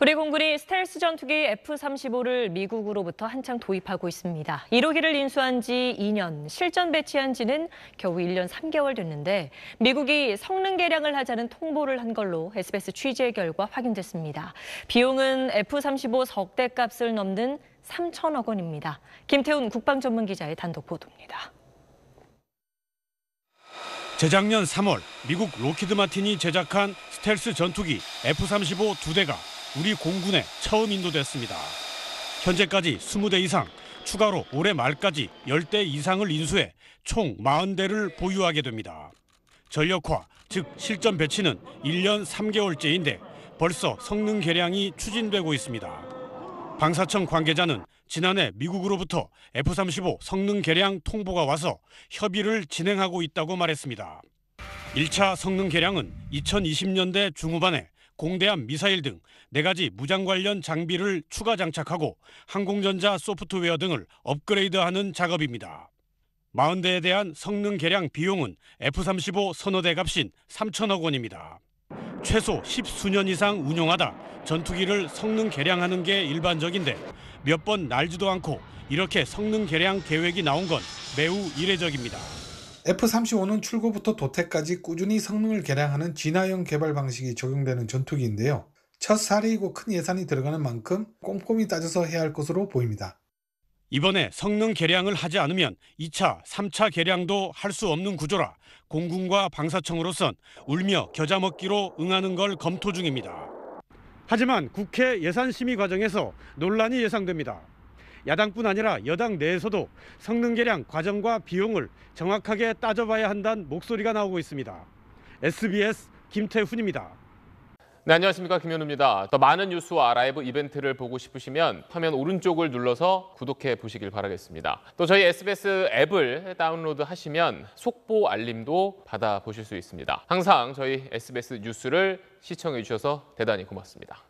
우리 공군이 스텔스 전투기 F-35를 미국으로부터 한창 도입하고 있습니다. 1호기를 인수한 지 2년, 실전 배치한 지는 겨우 1년 3개월 됐는데 미국이 성능 개량을 하자는 통보를 한 걸로 SBS 취재 결과 확인됐습니다. 비용은 F-35 석대 값을 넘는 3천억 원입니다. 김태훈 국방전문기자의 단독 보도입니다. 재작년 3월 미국 로키드 마틴이 제작한 스텔스 전투기 F-35 두 대가 우리 공군에 처음 인도됐습니다. 현재까지 20대 이상, 추가로 올해 말까지 10대 이상을 인수해 총 40대를 보유하게 됩니다. 전력화, 즉 실전 배치는 1년 3개월째인데 벌써 성능 개량이 추진되고 있습니다. 방사청 관계자는 지난해 미국으로부터 F-35 성능 개량 통보가 와서 협의를 진행하고 있다고 말했습니다. 1차 성능 개량은 2020년대 중후반에 공대함 미사일 등 네가지 무장 관련 장비를 추가 장착하고 항공전자 소프트웨어 등을 업그레이드하는 작업입니다. 40대에 대한 성능 개량 비용은 F-35 선호대 값인 3천억 원입니다. 최소 10수년 이상 운용하다 전투기를 성능 개량하는 게 일반적인데 몇 번 날지도 않고 이렇게 성능 개량 계획이 나온 건 매우 이례적입니다. F-35는 출고부터 도태까지 꾸준히 성능을 개량하는 진화형 개발 방식이 적용되는 전투기인데요. 첫 사례이고 큰 예산이 들어가는 만큼 꼼꼼히 따져서 해야 할 것으로 보입니다. 이번에 성능 개량을 하지 않으면 2차, 3차 개량도 할 수 없는 구조라 공군과 방사청으로선 울며 겨자 먹기로 응하는 걸 검토 중입니다. 하지만 국회 예산심의 과정에서 논란이 예상됩니다. 야당뿐 아니라 여당 내에서도 성능 개량 과정과 비용을 정확하게 따져봐야 한다는 목소리가 나오고 있습니다. SBS 김태훈입니다. 네, 안녕하십니까. 김현우입니다. 더 많은 뉴스와 라이브 이벤트를 보고 싶으시면 화면 오른쪽을 눌러서 구독해 보시길 바라겠습니다. 또 저희 SBS 앱을 다운로드 하시면 속보 알림도 받아보실 수 있습니다. 항상 저희 SBS 뉴스를 시청해 주셔서 대단히 고맙습니다.